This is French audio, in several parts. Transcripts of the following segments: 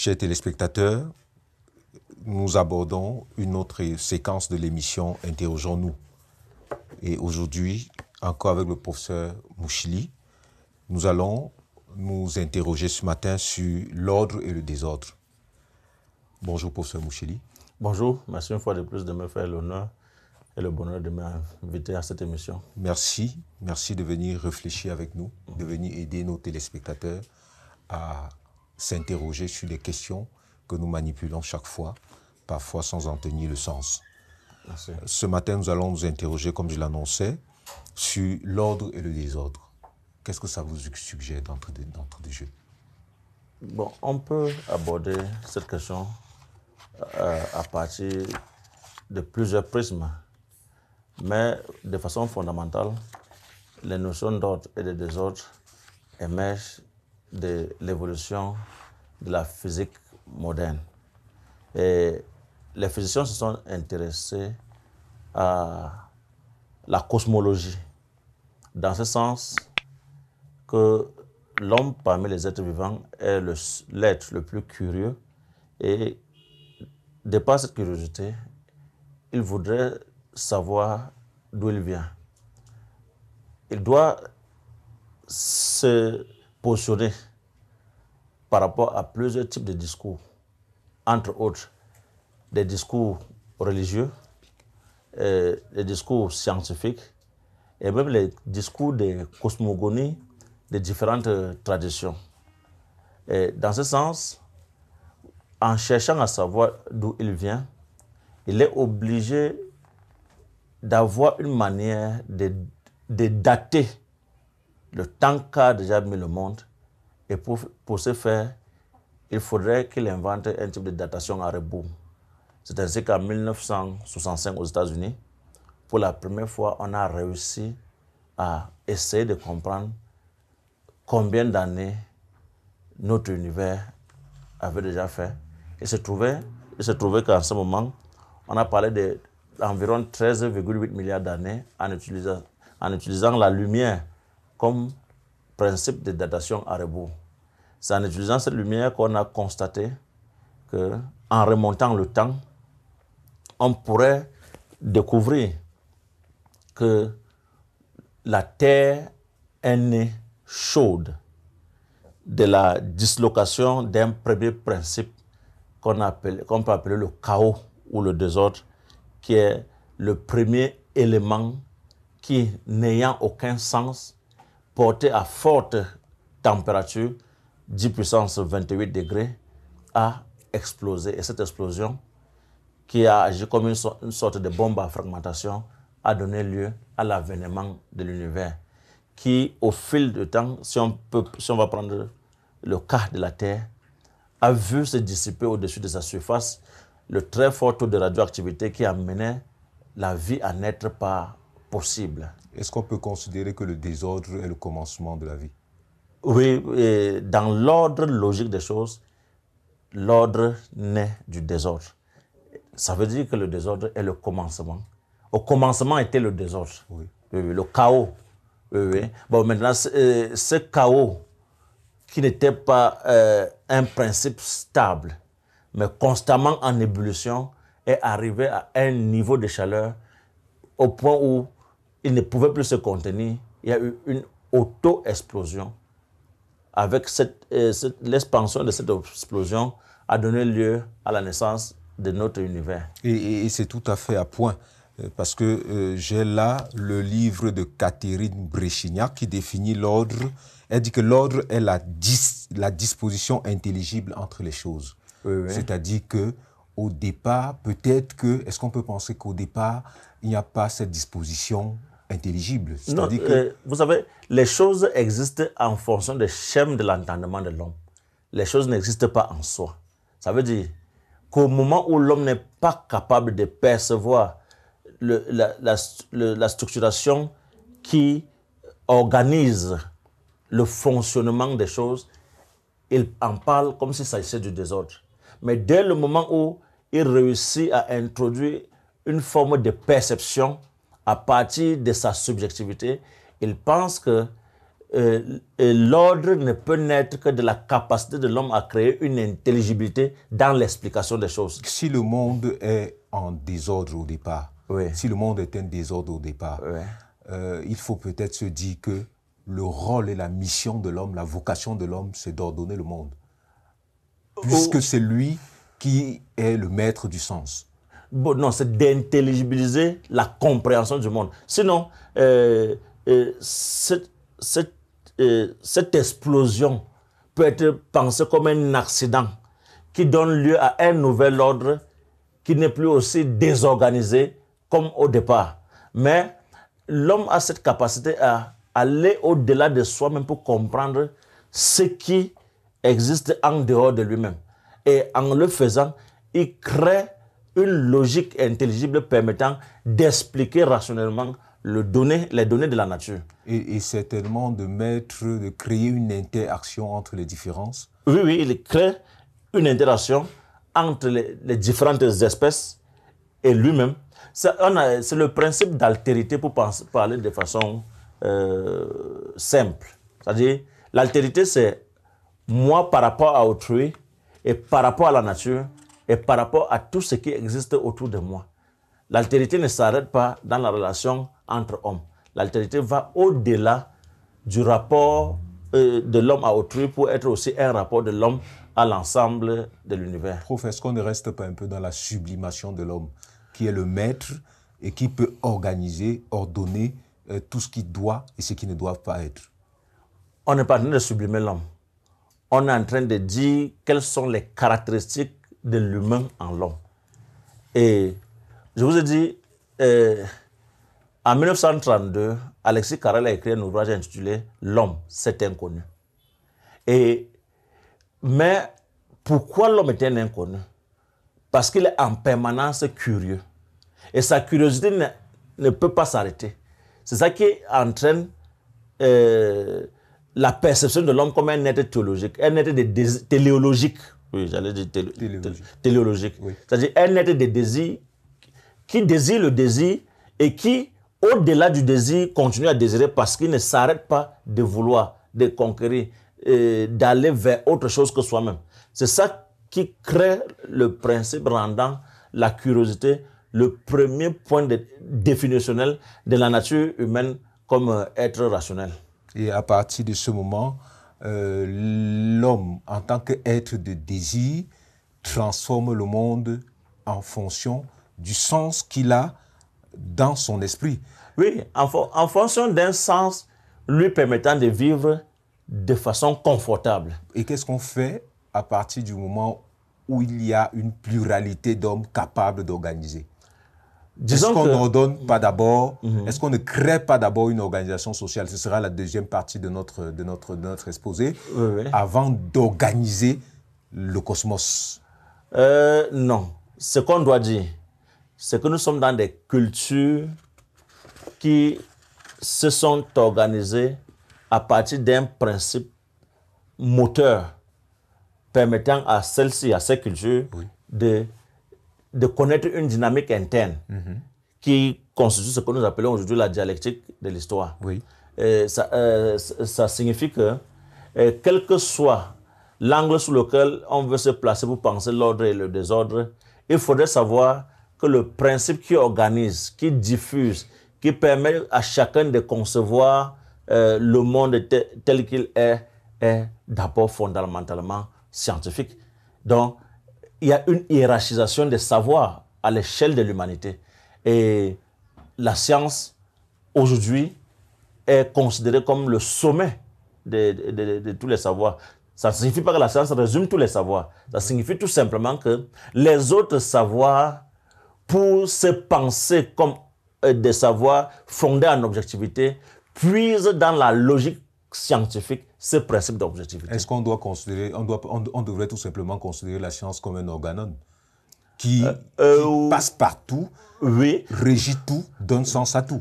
Chers téléspectateurs, nous abordons une autre séquence de l'émission Interrogeons-nous. Et aujourd'hui, encore avec le professeur Mouchili, nous allons nous interroger ce matin sur l'ordre et le désordre. Bonjour, professeur Mouchili. Bonjour, merci une fois de plus de me faire l'honneur et le bonheur de m'inviter à cette émission. Merci, merci de venir réfléchir avec nous, de venir aider nos téléspectateurs à s'interroger sur des questions que nous manipulons chaque fois, parfois sans en tenir le sens. Ce matin, nous allons nous interroger, comme je l'annonçais, sur l'ordre et le désordre. Qu'est-ce que ça vous suggère d'entre de, deux? jeu Bon, on peut aborder cette question euh, à partir de plusieurs prismes, mais de façon fondamentale, les notions d'ordre et de désordre émergent de l'évolution de la physique moderne. Et les physiciens se sont intéressés à la cosmologie, dans ce sens que l'homme parmi les êtres vivants est l'être le, plus curieux et par cette curiosité, il voudrait savoir d'où il vient. Il doit se par rapport à plusieurs types de discours, entre autres des discours religieux, euh, des discours scientifiques et même les discours des cosmogonies des différentes euh, traditions. Et dans ce sens, en cherchant à savoir d'où il vient, il est obligé d'avoir une manière de, de dater le temps qu'a déjà mis le monde. Et pour, pour ce faire, il faudrait qu'il invente un type de datation à rebours. C'est ainsi qu'en 1965 aux États-Unis, pour la première fois, on a réussi à essayer de comprendre combien d'années notre univers avait déjà fait. Il se trouvait, se trouvait qu'en ce moment, on a parlé d'environ 13,8 milliards d'années en utilisant, en utilisant la lumière comme principe de datation à rebours. C'est en utilisant cette lumière qu'on a constaté que, en remontant le temps, on pourrait découvrir que la Terre est née chaude de la dislocation d'un premier principe qu'on peut appeler le chaos ou le désordre, qui est le premier élément qui, n'ayant aucun sens, porté à forte température, 10 puissance 28 degrés, a explosé. Et cette explosion, qui a agi comme une, sorte de bombe à fragmentation, a donné lieu à l'avènement de l'univers, qui au fil du temps, si on, peut, si on va prendre le cas de la Terre, a vu se dissiper au-dessus de sa surface le très fort taux de radioactivité qui amenait la vie à naître par possible. Est-ce qu'on peut considérer que le désordre est le commencement de la vie Oui, dans l'ordre logique des choses, l'ordre naît du désordre. Ça veut dire que le désordre est le commencement. Au commencement était le désordre, le chaos. Bon, maintenant, euh, ce chaos qui n'était pas euh, un principe stable, mais constamment en ébullition, est arrivé à un niveau de chaleur au point où il ne pouvait plus se contenir. Il y a eu une auto-explosion. Avec euh, cette, l'expansion de cette explosion a donné lieu à la naissance de notre univers. Et, c'est tout à fait à point. Euh, parce que euh, j'ai là le livre de Catherine Brechignac qui définit l'ordre. Elle dit que l'ordre est la, la disposition intelligible entre les choses. C'est-à-dire que au départ, peut-être que, est-ce qu'on peut penser qu'au départ, il n'y a pas cette disposition intelligible. Euh, que... vous savez, les choses existent en fonction des schèmes de l'entendement de l'homme. Les choses n'existent pas en soi. Ça veut dire qu'au moment où l'homme n'est pas capable de percevoir le, la, la, structuration qui organise le fonctionnement des choses, il en parle comme s'il s'agissait du désordre. Mais dès le moment où il réussit à introduire une forme de perception, à partir de sa subjectivité, il pense que euh, euh, l'ordre ne peut naître que de la capacité de l'homme à créer une intelligibilité dans l'explication des choses. Si le monde est en désordre au départ, si le monde est en désordre au départ, euh, il faut peut-être se dire que le rôle et la mission de l'homme, la vocation de l'homme, c'est d'ordonner le monde. Puisque c'est lui qui est le maître du sens non, c'est d'intelligibiliser la compréhension du monde. Sinon, euh, euh, cette, euh, cette, explosion peut être pensée comme un accident qui donne lieu à un nouvel ordre qui n'est plus aussi désorganisé comme au départ. Mais l'homme a cette capacité à aller au-delà de soi-même pour comprendre ce qui existe en dehors de lui-même. Et en le faisant, il crée une logique intelligible permettant d'expliquer rationnellement le les données de la nature. Et, et, certainement de mettre, de créer une interaction entre les différences. Oui, oui, il crée une interaction entre les, différentes espèces et lui-même. C'est le principe d'altérité pour parler de façon euh, simple. C'est-à-dire, l'altérité, c'est moi par rapport à autrui et par rapport à la nature et par rapport à tout ce qui existe autour de moi. L'altérité ne s'arrête pas dans la relation entre hommes. L'altérité va au-delà du rapport euh, de l'homme à autrui pour être aussi un rapport de l'homme à l'ensemble de l'univers. Professeur, est-ce qu'on ne reste pas un peu dans la sublimation de l'homme, qui est le maître et qui peut organiser, ordonner euh, tout ce qui doit et ce qui ne doit pas être On n'est pas en train de sublimer l'homme. On est en train de dire quelles sont les caractéristiques de l'humain en l'homme. Et je vous ai dit, euh, en 1932, Alexis Carrel a écrit un ouvrage intitulé L'homme, c'est inconnu. Et, mais pourquoi l'homme est un inconnu Parce qu'il est en permanence curieux. Et sa curiosité ne, peut pas s'arrêter. C'est ça qui entraîne euh, la perception de l'homme comme un être théologique, un être téléologique oui, j'allais dire téléologique. C'est-à-dire un être de désir qui désire le désir et qui, au-delà du désir, continue à désirer parce qu'il ne s'arrête pas de vouloir, de conquérir, euh, d'aller vers autre chose que soi-même. C'est ça qui crée le principe rendant la curiosité le premier point définitionnel de la nature humaine comme euh, être rationnel. Et à partir de ce moment, euh, l'homme en tant qu'être de désir transforme le monde en fonction du sens qu'il a dans son esprit. Oui, en fonction d'un sens lui permettant de vivre de façon confortable. Et qu'est-ce qu'on fait à partir du moment où il y a une pluralité d'hommes capables d'organiser est-ce qu'on pas d'abord mhm. Est-ce qu'on ne crée pas d'abord une organisation sociale Ce sera la deuxième partie de notre, de notre, notre exposé, avant d'organiser le cosmos. Euh, non. Ce qu'on doit dire, c'est que nous sommes dans des cultures qui se sont organisées à partir d'un principe moteur permettant à celle-ci, à ces cultures, de de connaître une dynamique interne mhm. qui constitue ce que nous appelons aujourd'hui la dialectique de l'histoire. Oui. Euh, euh, ça, signifie que, euh, quel que soit l'angle sous lequel on veut se placer pour penser l'ordre et le désordre, il faudrait savoir que le principe qui organise, qui diffuse, qui permet à chacun de concevoir le monde tel qu'il est, est d'abord fondamentalement scientifique. Donc, il y a une hiérarchisation des savoirs à l'échelle de l'humanité. Et la science, aujourd'hui, est considérée comme le sommet de, tous les savoirs. Ça ne signifie pas que la science résume tous les savoirs. Ça signifie tout simplement que les autres savoirs, pour se penser comme euh, des savoirs fondés en objectivité, puisent dans la logique scientifique ce principe d'objectivité. Est-ce qu'on doit considérer, on, doit, on, devrait tout simplement considérer la science comme un organone qui, euh, euh, passe partout, oui. régit tout, donne sens à tout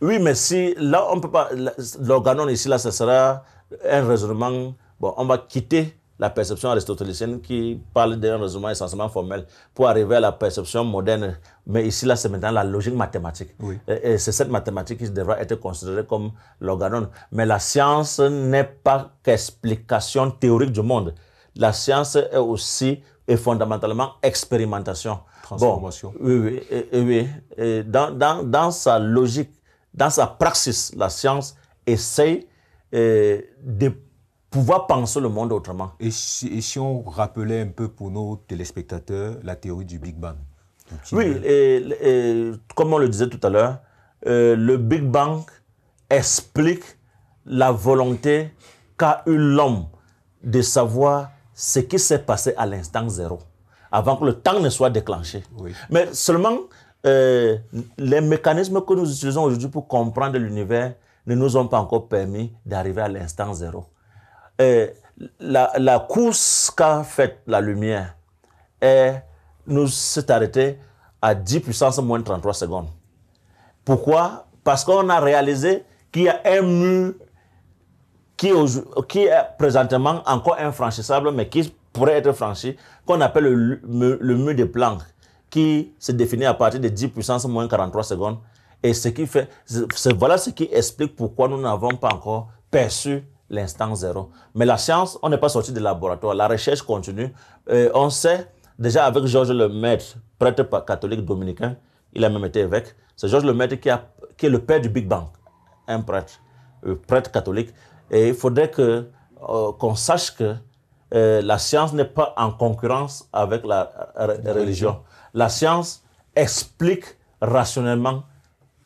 Oui, mais si là, on peut pas. L'organon ici, là, ce sera un raisonnement. Bon, on va quitter la perception aristotélicienne qui parle d'un raisonnement essentiellement formel pour arriver à la perception moderne. Mais ici, là, c'est maintenant la logique mathématique. Et, c'est cette mathématique qui devra être considérée comme l'organon. Mais la science n'est pas qu'explication théorique du monde. La science est aussi et fondamentalement expérimentation. Transformation. oui, oui. dans, dans, sa logique, dans sa praxis, la science essaye euh, de pouvoir penser le monde autrement. Et si, on rappelait un peu pour nos téléspectateurs la théorie du Big Bang Oui, et, comme on le disait tout à l'heure, euh, le Big Bang explique la volonté qu'a eu l'homme de savoir ce qui s'est passé à l'instant zéro, avant que le temps ne soit déclenché. Mais seulement, euh, les mécanismes que nous utilisons aujourd'hui pour comprendre l'univers ne nous ont pas encore permis d'arriver à l'instant zéro. Eh, la, course qu'a faite la lumière est, eh, nous s'est arrêtée à 10 puissance moins 33 secondes. Pourquoi Parce qu'on a réalisé qu'il y a un mur qui, qui est présentement encore infranchissable, mais qui pourrait être franchi, qu'on appelle le, le, mur de Planck, qui se définit à partir de 10 puissance moins 43 secondes. Et ce qui fait, voilà ce qui explique pourquoi nous n'avons pas encore perçu l'instant zéro. Mais la science, on n'est pas sorti du laboratoire. La recherche continue. Euh, on sait, déjà avec Georges Lemaître, prêtre catholique dominicain, il a même été évêque. C'est Georges Lemaître qui, a, qui est le père du Big Bang, un prêtre, un euh, prêtre catholique. Et il faudrait que, euh, qu'on sache que la science n'est pas en concurrence avec la, religion. La science explique rationnellement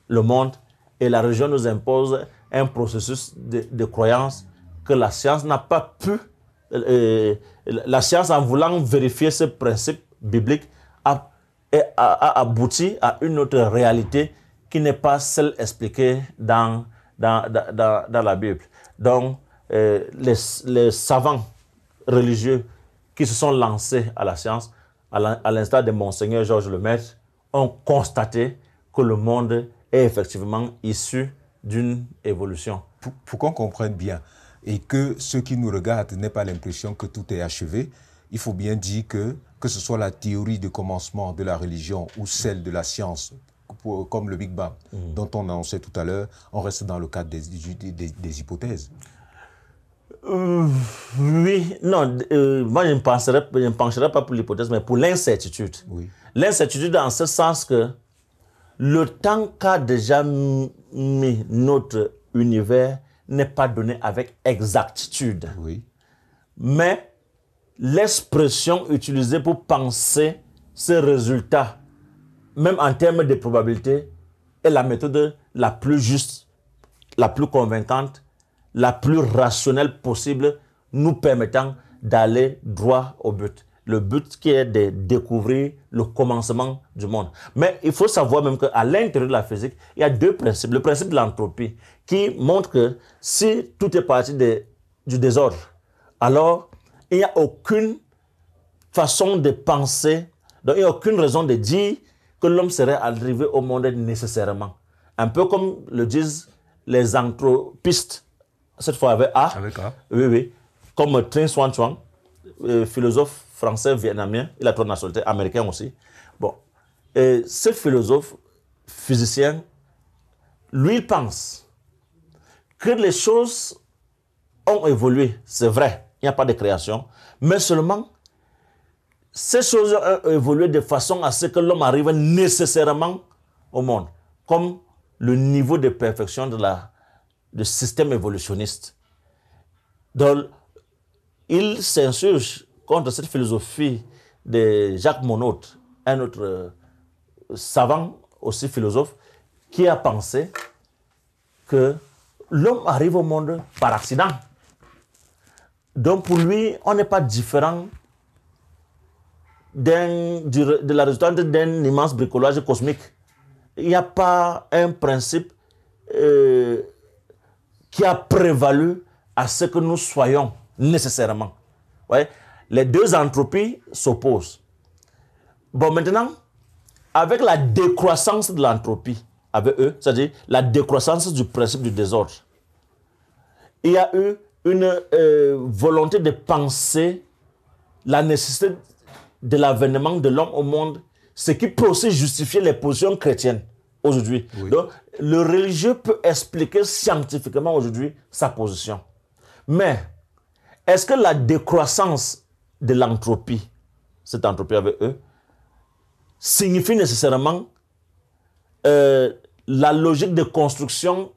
le monde et la religion nous impose un processus de, de croyance que la science n'a pas pu, euh, euh, la science en voulant vérifier ce principe biblique, a, abouti à une autre réalité qui n'est pas celle expliquée dans, dans, dans, la Bible. Donc, euh, les, savants religieux qui se sont lancés à la science, à l'instar de Monseigneur Georges Lemaître, ont constaté que le monde est effectivement issu d'une évolution. pour qu'on comprenne bien, et que ceux qui nous regardent n'aient pas l'impression que tout est achevé. Il faut bien dire que, que ce soit la théorie de commencement de la religion ou celle de la science, comme le Big Bang, mm. dont on annonçait tout à l'heure, on reste dans le cadre des, des, hypothèses. Euh, oui, non, euh, moi je ne, pencherai pas pour l'hypothèse, mais pour l'incertitude. Oui. L'incertitude dans ce sens que le temps qu'a déjà mis notre univers n'est pas donné avec exactitude. Mais l'expression utilisée pour penser ces résultats, même en termes de probabilité, est la méthode la plus juste, la plus convaincante, la plus rationnelle possible, nous permettant d'aller droit au but le but qui est de découvrir le commencement du monde. Mais il faut savoir même qu'à l'intérieur de la physique, il y a deux principes. Le principe de l'entropie qui montre que si tout est parti du désordre, alors il n'y a aucune façon de penser, donc il n'y a aucune raison de dire que l'homme serait arrivé au monde nécessairement. Un peu comme le disent les anthropistes, cette fois avec A. Avec A. Oui, oui. Comme Trinh Xuan Chuang, euh, philosophe français, vietnamien, il a trois nationalités, américain aussi. Bon, et ce philosophe, physicien, lui il pense que les choses ont évolué, c'est vrai, il n'y a pas de création, mais seulement ces choses ont évolué de façon à ce que l'homme arrive nécessairement au monde, comme le niveau de perfection de la, du système évolutionniste. Donc, il s'insurge contre cette philosophie de Jacques Monod, un autre euh, savant, aussi philosophe, qui a pensé que l'homme arrive au monde par accident. Donc pour lui, on n'est pas différent de la résultante d'un immense bricolage cosmique. Il n'y a pas un principe euh, qui a prévalu à ce que nous soyons nécessairement. Ouais. Les deux entropies s'opposent. Bon, maintenant, avec la décroissance de l'entropie, avec eux, c'est-à-dire la décroissance du principe du désordre, il y a eu une euh, volonté de penser la nécessité de l'avènement de l'homme au monde, ce qui peut aussi justifier les positions chrétiennes aujourd'hui. Donc, le religieux peut expliquer scientifiquement aujourd'hui sa position. Mais, est-ce que la décroissance de l'entropie, cette entropie avec eux, signifie nécessairement euh, la logique de construction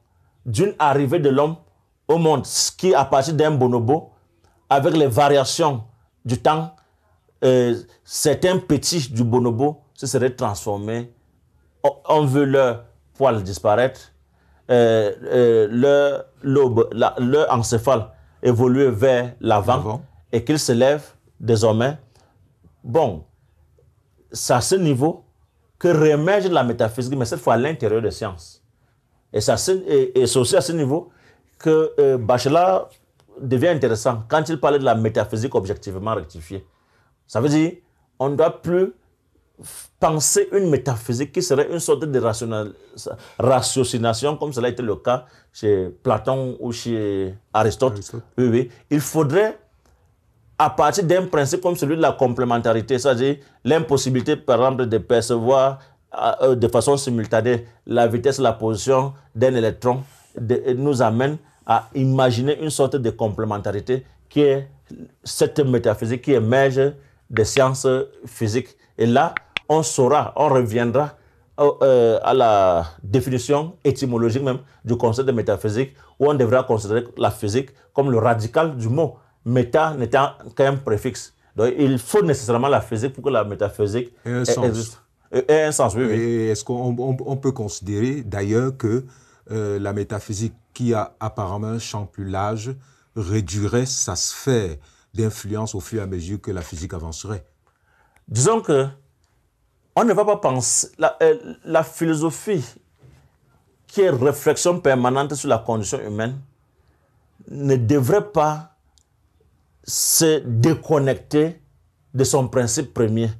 d'une arrivée de l'homme au monde, ce qui à partir d'un bonobo, avec les variations du temps, euh, certains petits du bonobo se seraient transformés. On veut leur poil disparaître, euh, leur lobe, leur encéphale évoluer vers l'avant et qu'il se lèvent désormais, bon, c'est à ce niveau que rémerge la métaphysique, mais cette fois à l'intérieur des sciences. Et c'est aussi à ce niveau que euh, Bachelard devient intéressant quand il parlait de la métaphysique objectivement rectifiée. Ça veut dire on ne doit plus penser une métaphysique qui serait une sorte de ratiocination, comme cela a été le cas chez Platon ou chez Aristote. Aristote. Oui, oui. Il faudrait à partir d'un principe comme celui de la complémentarité, c'est-à-dire l'impossibilité, par exemple, de percevoir euh, euh, de façon simultanée la vitesse, la position d'un électron, euh, nous amène à imaginer une sorte de complémentarité qui est cette métaphysique qui émerge des sciences physiques. Et là, on saura, on reviendra à la définition étymologique même du concept de métaphysique, où on devra considérer la physique comme le radical du mot méta n'étant qu'un préfixe. Donc, il faut nécessairement la physique pour que la métaphysique ait un sens. Est-ce qu'on peut considérer d'ailleurs que euh, la métaphysique, qui a apparemment un champ plus large, réduirait sa sphère d'influence au fur et à mesure que la physique avancerait Disons que on ne va pas penser. La, euh, la philosophie, qui est réflexion permanente sur la condition humaine, ne devrait pas se déconnecter de son principe premier.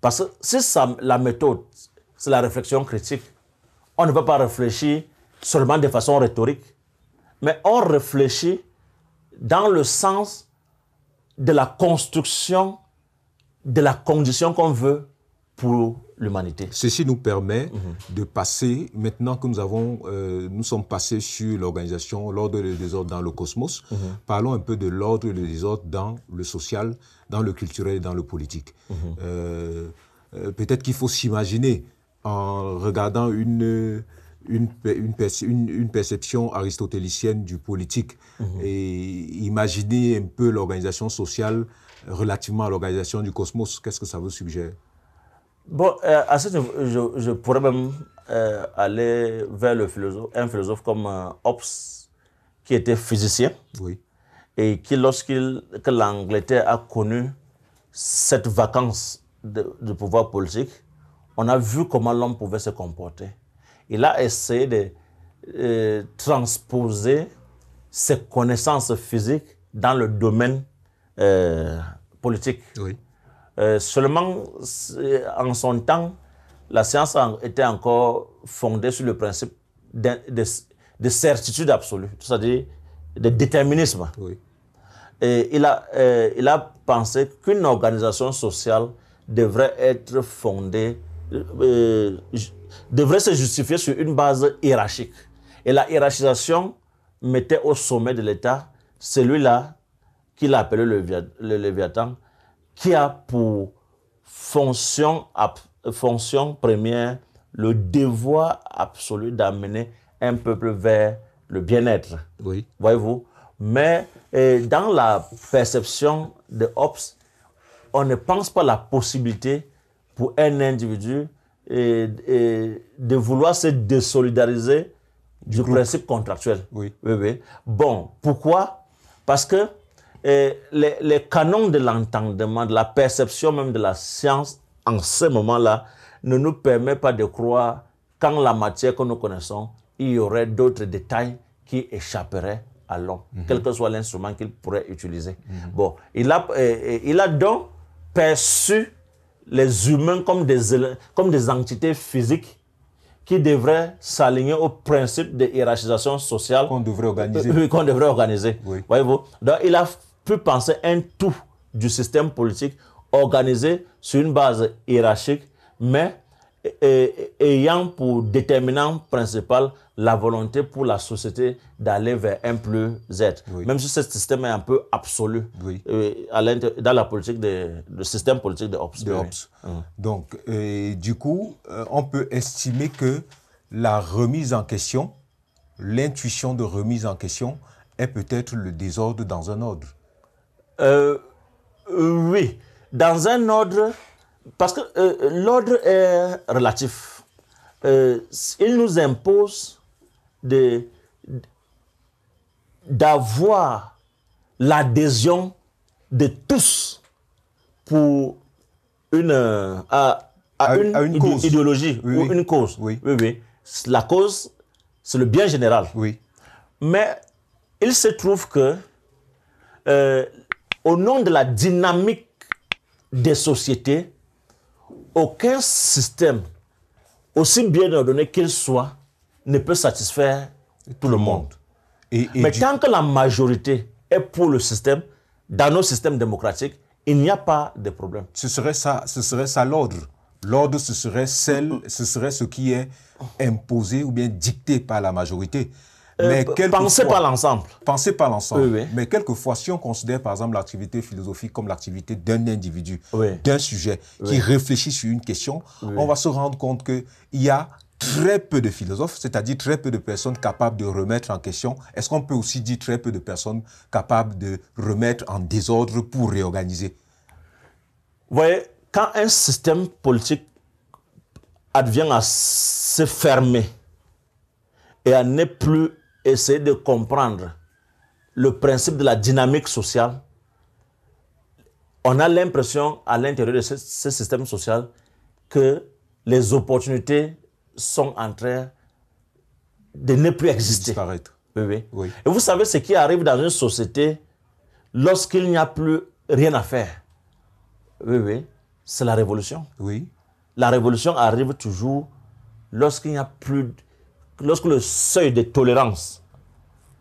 Parce que c'est la méthode, c'est la réflexion critique. On ne va pas réfléchir seulement de façon rhétorique, mais on réfléchit dans le sens de la construction de la condition qu'on veut pour l'humanité. Ceci nous permet mhm. de passer, maintenant que nous avons, euh, nous sommes passés sur l'organisation, l'ordre et le désordre dans le cosmos, mhm. parlons un peu de l'ordre et le désordre dans le social, dans le culturel et dans le politique. Mhm. Euh, euh, peut-être qu'il faut s'imaginer en regardant une... Une, perception aristotélicienne du politique et imaginer un peu l'organisation sociale relativement à l'organisation du cosmos, qu'est-ce que ça vous suggère Bon, euh, à ce je, je, pourrais même euh, aller vers le un philosophe comme euh, Hobbes, qui était physicien. Oui. Et qui, lorsqu'il, que l'Angleterre a connu cette vacance de, de, pouvoir politique, on a vu comment l'homme pouvait se comporter. Il a essayé de transposer ses connaissances physiques dans le domaine politique. Oui. Euh, seulement euh, en son temps, la science était encore fondée sur le principe de, certitude absolue, c'est-à-dire de déterminisme. il a, euh, il a pensé qu'une organisation sociale devrait être fondée, devrait se justifier sur une base hiérarchique. Et la hiérarchisation mettait au sommet de l'État celui-là qu'il appelait le, le Léviathan, qui a pour fonction, fonction première le devoir absolu d'amener un peuple vers le bien-être. Oui. Voyez-vous Mais dans la perception de Hobbes, on ne pense pas la possibilité pour un individu de vouloir se désolidariser du, du principe contractuel. Oui. oui, oui. Bon, pourquoi Parce que les, canons de l'entendement, de la perception même de la science en ce moment-là, ne nous permet pas de croire qu'en la matière que nous connaissons, il y aurait d'autres détails qui échapperaient à l'homme, mhm. quel que soit l'instrument qu'il pourrait utiliser. Mhm. Bon, il a, il a donc perçu les humains comme des, comme des entités physiques qui devraient s'aligner au principe de hiérarchisation sociale qu'on devrait organiser. Euh, oui, qu'on devrait organiser. Voyez-vous Donc, il a peut penser un tout du système politique organisé sur une base hiérarchique, mais ayant pour déterminant principal la volonté pour la société d'aller vers un plus Z. Même si ce système est un peu absolu euh, dans la politique de, le système politique de Hobbes. Donc, du coup, euh, on peut estimer que la remise en question, l'intuition de remise en question, est peut-être le désordre dans un ordre. Euh, euh, oui, dans un ordre, parce que euh, l'ordre est relatif. il nous impose de, d'avoir l'adhésion de tous pour une, à, une, une idéologie ou une cause. Oui. oui, oui. La cause, c'est le bien général. Oui. Mais il se trouve que au nom de la dynamique des sociétés, aucun système, aussi bien ordonné qu'il soit, ne peut satisfaire tout, le monde. Mais tant que la majorité est pour le système, dans nos systèmes démocratiques, il n'y a pas de problème. Ce serait ça, ce serait ça l'ordre. L'ordre, ce serait celle, ce serait ce qui est imposé ou bien dicté par la majorité. Euh, pensez par l'ensemble. Pensez pas l'ensemble. Mais quelquefois, si on considère par exemple l'activité philosophique comme l'activité d'un individu, d'un sujet qui réfléchit sur une question, on va se rendre compte qu'il y a très peu de philosophes, c'est-à-dire très peu de personnes capables de remettre en question. Est-ce qu'on peut aussi dire très peu de personnes capables de remettre en désordre pour réorganiser Vous voyez, quand un système politique advient à se fermer et à ne plus essayer de comprendre le principe de la dynamique sociale, on a l'impression à l'intérieur de ce, système social que les opportunités sont en train de ne plus exister. Et vous savez ce qui arrive dans une société lorsqu'il n'y a plus rien à faire. Oui, oui. C'est la révolution. Oui. La révolution arrive toujours lorsqu'il n'y a plus lorsque le seuil de tolérance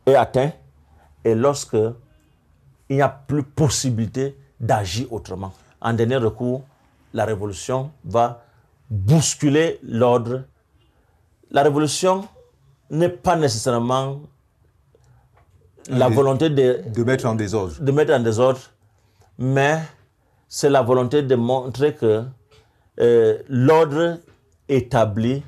est atteint et lorsque il n'y a plus possibilité d'agir autrement. En dernier recours, la révolution va bousculer l'ordre. La révolution n'est pas nécessairement la volonté de, de mettre en désordre. De mettre en désordre, mais c'est la volonté de montrer que euh, l'ordre établi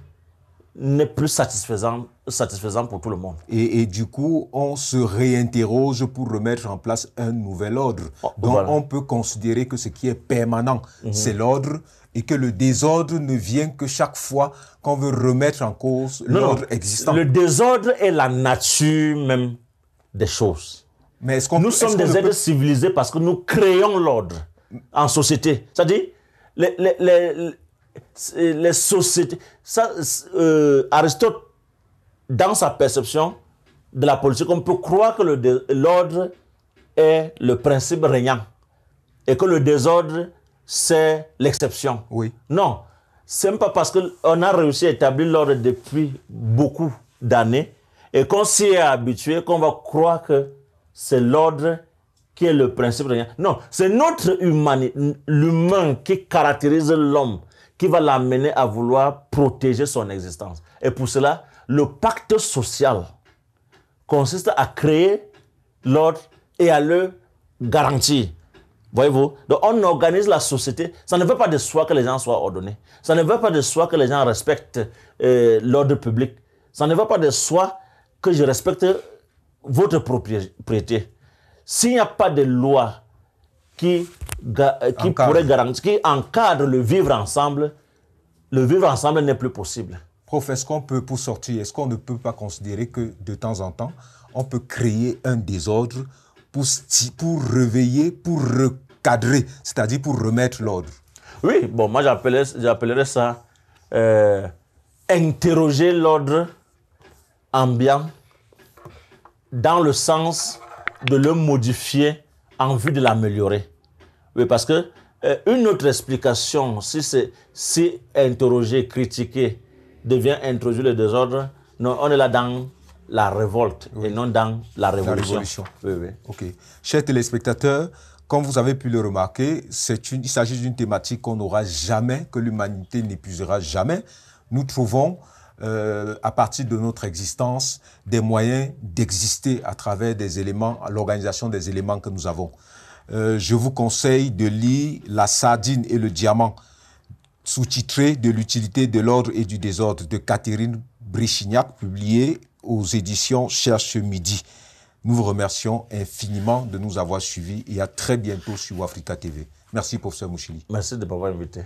n'est plus satisfaisant, satisfaisant pour tout le monde. Et, et, du coup, on se réinterroge pour remettre en place un nouvel ordre. Oh, Donc on peut considérer que ce qui est permanent, mhm. c'est l'ordre, et que le désordre ne vient que chaque fois qu'on veut remettre en cause l'ordre existant. Le désordre est la nature même des choses. Mais est-ce qu'on nous sommes des êtres civilisés parce que nous créons l'ordre en société. C'est-à-dire, les, les, les sociétés. Euh, Aristote, dans sa perception de la politique, on peut croire que l'ordre est le principe régnant et que le désordre, c'est l'exception. Oui. Non, c'est pas parce qu'on a réussi à établir l'ordre depuis beaucoup d'années et qu'on s'y est habitué qu'on va croire que c'est l'ordre qui est le principe régnant. Non, c'est notre humanité, l'humain qui caractérise l'homme qui va l'amener à vouloir protéger son existence. Et pour cela, le pacte social consiste à créer l'ordre et à le garantir. Voyez-vous Donc on organise la société. Ça ne veut pas de soi que les gens soient ordonnés. Ça ne veut pas de soi que les gens respectent euh, l'ordre public. Ça ne veut pas de soi que je respecte votre propriété. S'il n'y a pas de loi qui, euh, qui pourrait garantir, encadre le vivre ensemble, le vivre ensemble n'est plus possible. Professeur, est-ce qu'on peut, pour sortir, est-ce qu'on ne peut pas considérer que de temps en temps, on peut créer un désordre pour, pour réveiller, pour recadrer, c'est-à-dire pour remettre l'ordre Oui, bon, moi j'appellerais ça euh, interroger l'ordre ambiant dans le sens de le modifier en vue de l'améliorer. Oui, parce que euh, une autre explication, si c'est si interroger, critiquer, devient introduire le désordre, non, on est là dans la révolte et non dans la révolution. Ok. Chers téléspectateurs, comme vous avez pu le remarquer, une, il s'agit d'une thématique qu'on n'aura jamais, que l'humanité n'épuisera jamais. Nous trouvons euh, à partir de notre existence, des moyens d'exister à travers des éléments, l'organisation des éléments que nous avons. Euh, je vous conseille de lire La sardine et le diamant, sous-titré De l'utilité de l'ordre et du désordre de Catherine Brichignac, publié aux éditions Cherche Midi. Nous vous remercions infiniment de nous avoir suivis et à très bientôt sur Africa TV. Merci, professeur Mouchili. Merci de m'avoir invité.